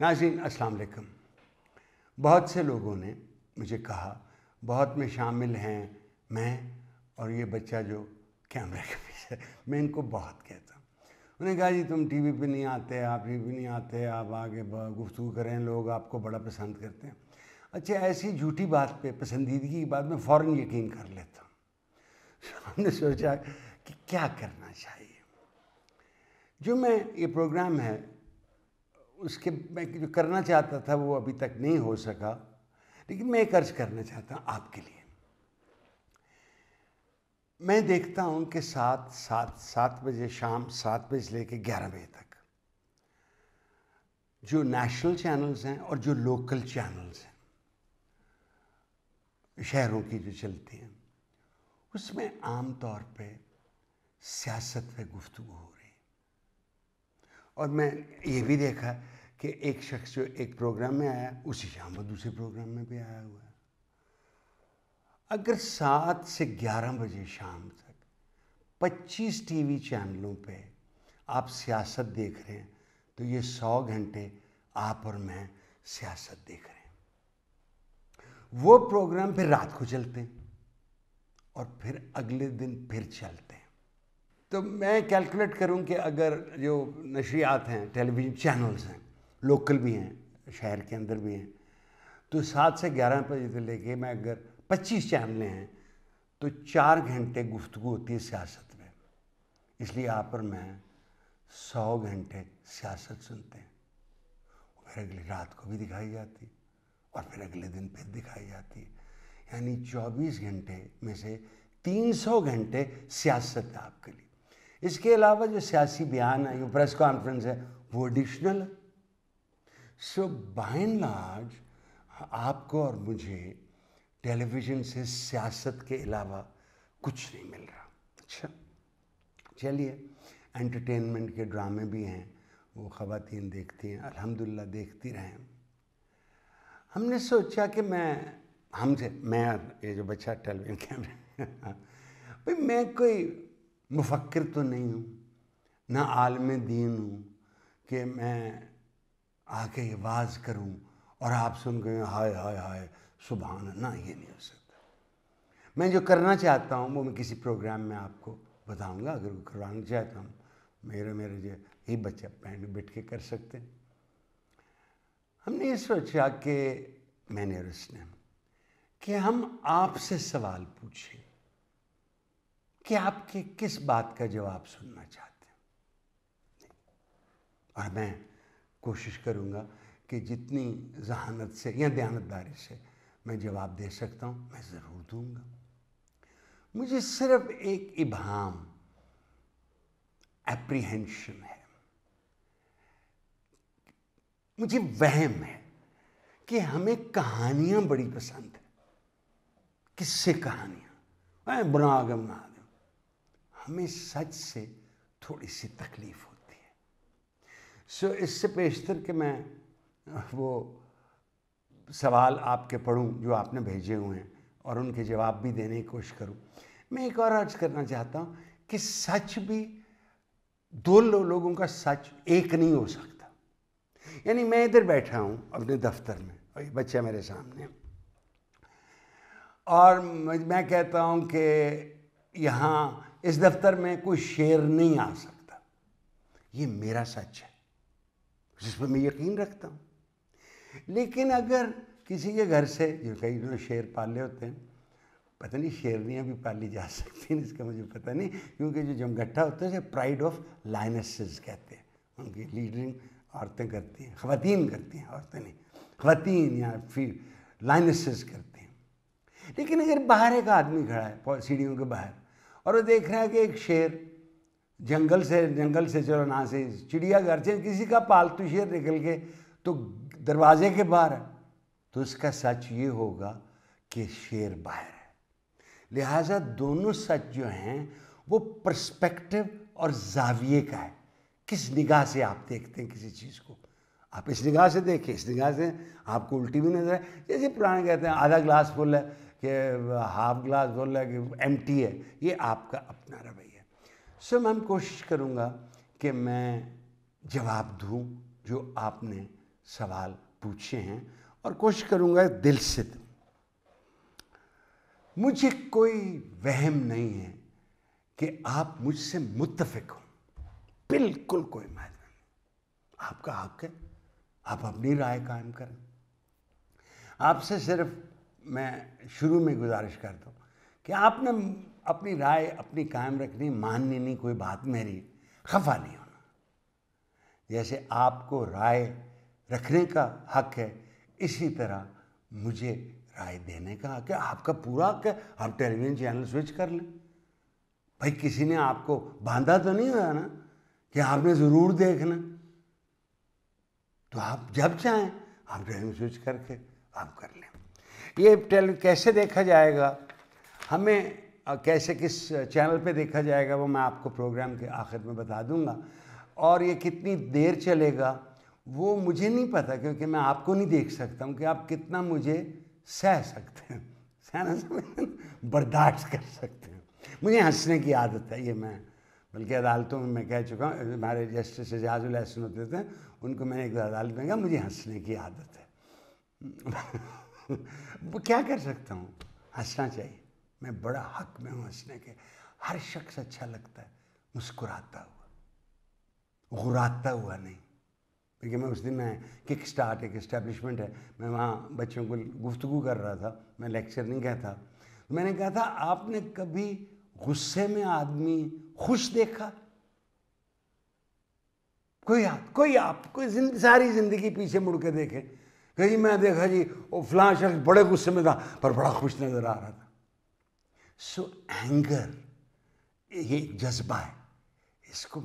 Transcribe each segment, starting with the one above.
नाजीन असलकम बहुत से लोगों ने मुझे कहा बहुत में शामिल हैं मैं और ये बच्चा जो कैमरे के पीछे मैं इनको बहुत कहता हूँ उन्हें कहा जी तुम टीवी पे नहीं आते आप टी वी नहीं आते आप आगे गुफ्तु करें लोग आपको बड़ा पसंद करते हैं अच्छा ऐसी झूठी बात पे पसंदीदगी की बात में फ़ौर यकीन कर लेता हूँ हमने सोचा कि क्या करना चाहिए जो मैं ये प्रोग्राम है उसके मैं जो करना चाहता था वो अभी तक नहीं हो सका लेकिन मैं एक अर्ज करना चाहता हूँ आपके लिए मैं देखता हूँ कि सात सात सात बजे शाम सात बजे लेके ग्यारह बजे तक जो नेशनल चैनल्स हैं और जो लोकल चैनल्स हैं शहरों की जो चलती हैं उसमें आम तौर पे सियासत पे गुफ्तु हो और मैं ये भी देखा कि एक शख्स जो एक प्रोग्राम में आया उसी शाम वो दूसरे प्रोग्राम में भी आया हुआ है अगर सात से ग्यारह बजे शाम तक पच्चीस टीवी चैनलों पे आप सियासत देख रहे हैं तो ये सौ घंटे आप और मैं सियासत देख रहे हैं वो प्रोग्राम फिर रात को चलते हैं और फिर अगले दिन फिर चलते हैं तो मैं कैलकुलेट करूं कि अगर जो नशरियात हैं टेलीविज़न चैनल्स हैं लोकल भी हैं शहर के अंदर भी हैं तो सात से ग्यारह बजे से लेके मैं अगर पच्चीस चैनलें हैं तो चार घंटे गुफ्तु होती है सियासत में इसलिए आप और मैं सौ घंटे सियासत सुनते हैं फिर अगली रात को भी दिखाई जाती और फिर अगले दिन फिर दिखाई जाती यानी 24 घंटे में से 300 घंटे सियासत है आपके लिए इसके अलावा जो सियासी बयान है जो प्रेस कॉन्फ्रेंस है वो एडिशनल है सो बाय एंड लार्ज आपको और मुझे टेलीविज़न से सियासत के अलावा कुछ नहीं मिल रहा अच्छा चलिए एंटरटेनमेंट के ड्रामे भी हैं वो ख़वातीन देखती हैं अल्हम्दुलिल्लाह देखती रहें हमने सोचा कि मैं हमसे मैं ये जो बच्चा टेलीविजन कैमरे भाई मैं कोई मुफक्र तो नहीं हूँ ना आलम दीन हूँ कि मैं आके ये वाज करूँ और आप सुन गए हाय हाय हाय सुबहान ना ये नहीं हो सकता मैं जो करना चाहता हूँ वो मैं किसी प्रोग्राम में आपको बताऊँगा अगर वो करवाना चाहता हूँ मेरे मेरे जो ये बच्चा पहन बैठ के कर सकते हैं हमने ये सोचा कि मैंने रिश्ते उसने कि हम आपसे सवाल पूछें कि आपके किस बात का जवाब सुनना चाहते हैं और मैं कोशिश करूंगा कि जितनी जहानत से या दयानतदारी से मैं जवाब दे सकता हूं मैं ज़रूर दूंगा मुझे सिर्फ एक इबाम एप्रीहेंशन है मुझे वहम है कि हमें कहानियां बड़ी पसंद है किससे कहानियां बना गमना हमें सच से थोड़ी सी तकलीफ़ होती है सो इससे बेशतर कि मैं वो सवाल आपके पढ़ूं जो आपने भेजे हुए हैं और उनके जवाब भी देने की कोशिश करूं मैं एक और अर्ज करना चाहता हूं कि सच भी दो लो लोगों का सच एक नहीं हो सकता यानी मैं इधर बैठा हूं अपने दफ्तर में और ये बच्चा मेरे सामने और मैं कहता हूं कि यहाँ इस दफ्तर में कोई शेर नहीं आ सकता ये मेरा सच है जिस पर मैं यकीन रखता हूँ लेकिन अगर किसी के घर से जो कई जो शेर पाले होते हैं पता नहीं शेरनियाँ भी पाली जा सकती हैं इसका मुझे पता नहीं क्योंकि जो जमघट्ठा होता है उसे प्राइड ऑफ लाइनसेस कहते हैं उनकी लीडरिंग औरतें करती हैं ख़वान करती हैं औरतें नहीं ख़वान या फिर लाइनसेस करती हैं लेकिन अगर बाहर एक आदमी खड़ा है सीढ़ियों के बाहर और वो देख रहे हैं कि एक शेर जंगल से जंगल से चलो ना से चिड़ियाघर से किसी का पालतू शेर निकल के तो दरवाजे के बाहर है तो उसका सच ये होगा कि शेर बाहर है लिहाजा दोनों सच जो हैं वो परस्पेक्टिव और जाविये का है किस निगाह से आप देखते हैं किसी चीज़ को आप इस निगाह से देखें इस निगाह से आपको उल्टी भी नजर आए जैसे पुराने कहते हैं आधा ग्लास फुल है कि हाफ ग्लास बोल रहा है कि एम है ये आपका अपना रवैया सो मैं कोशिश करूँगा कि मैं जवाब दूँ जो आपने सवाल पूछे हैं और कोशिश करूँगा दिल से दूँ मुझे कोई वहम नहीं है कि आप मुझसे मुतफिक हो बिल्कुल कोई महत्व नहीं आपका हक है आप अपनी राय कायम करें आपसे सिर्फ मैं शुरू में गुजारिश करता हूँ कि आपने अपनी राय अपनी कायम रखनी माननी नहीं कोई बात मेरी खफा नहीं होना जैसे आपको राय रखने का हक है इसी तरह मुझे राय देने का हक है आपका पूरा हक है आप टेलीविजन चैनल स्विच कर लें भाई किसी ने आपको बांधा तो नहीं हुआ ना कि आपने ज़रूर देखना तो आप जब चाहें आप टेलीविजन स्विच करके आप कर लें ये टेल कैसे देखा जाएगा हमें कैसे किस चैनल पे देखा जाएगा वो मैं आपको प्रोग्राम के आखिर में बता दूंगा और ये कितनी देर चलेगा वो मुझे नहीं पता क्योंकि मैं आपको नहीं देख सकता हूँ कि आप कितना मुझे सह सकते हैं सहना बर्दाश्त कर सकते हैं मुझे हंसने की आदत है ये मैं बल्कि अदालतों में मैं कह चुका हूँ हमारे जस्टिस एजाजुल एहसन होते थे उनको मैंने एक अदालत में कहा मुझे हंसने की आदत है वो क्या कर सकता हूँ हंसना चाहिए मैं बड़ा हक में हूँ हंसने के हर शख्स अच्छा लगता है मुस्कुराता हुआ घुराता हुआ नहीं देखिए मैं उस दिन मैं किक स्टार्ट एक इस्टेब्लिशमेंट है मैं वहाँ बच्चों को गुफ्तगु कर रहा था मैं लेक्चर नहीं कहता था तो मैंने कहा था आपने कभी गुस्से में आदमी खुश देखा कोई आप कोई आप कोई जिन, सारी ज़िंदगी पीछे मुड़ के देखे कहीं मैं देखा जी वो फलां शख्स बड़े गुस्से में था पर बड़ा खुश नज़र आ रहा था सो so, एंगर ये जज्बा है इसको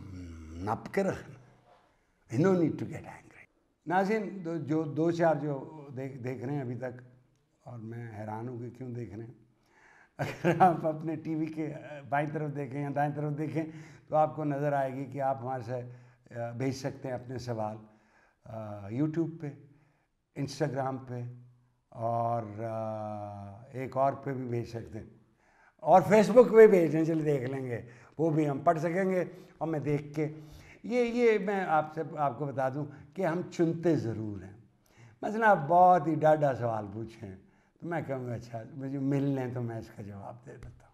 नप के रखना no need to get angry नाजिन दो, जो दो चार जो देख देख रहे हैं अभी तक और मैं हैरान हूँ कि क्यों देख रहे हैं अगर आप अपने टीवी के बाई तरफ देखें या दाएँ तरफ देखें तो आपको नज़र आएगी कि आप हमारे से भेज सकते हैं अपने सवाल यूट्यूब पर इंस्टाग्राम पे और एक और पे भी भेज सकते हैं और फेसबुक पे दें चलिए देख लेंगे वो भी हम पढ़ सकेंगे और मैं देख के ये ये मैं आपसे आपको बता दूं कि हम चुनते ज़रूर हैं मसला आप बहुत ही डाढ़ा सवाल पूछें तो मैं कहूँगा अच्छा मुझे मिल लें तो मैं इसका जवाब दे देता हूँ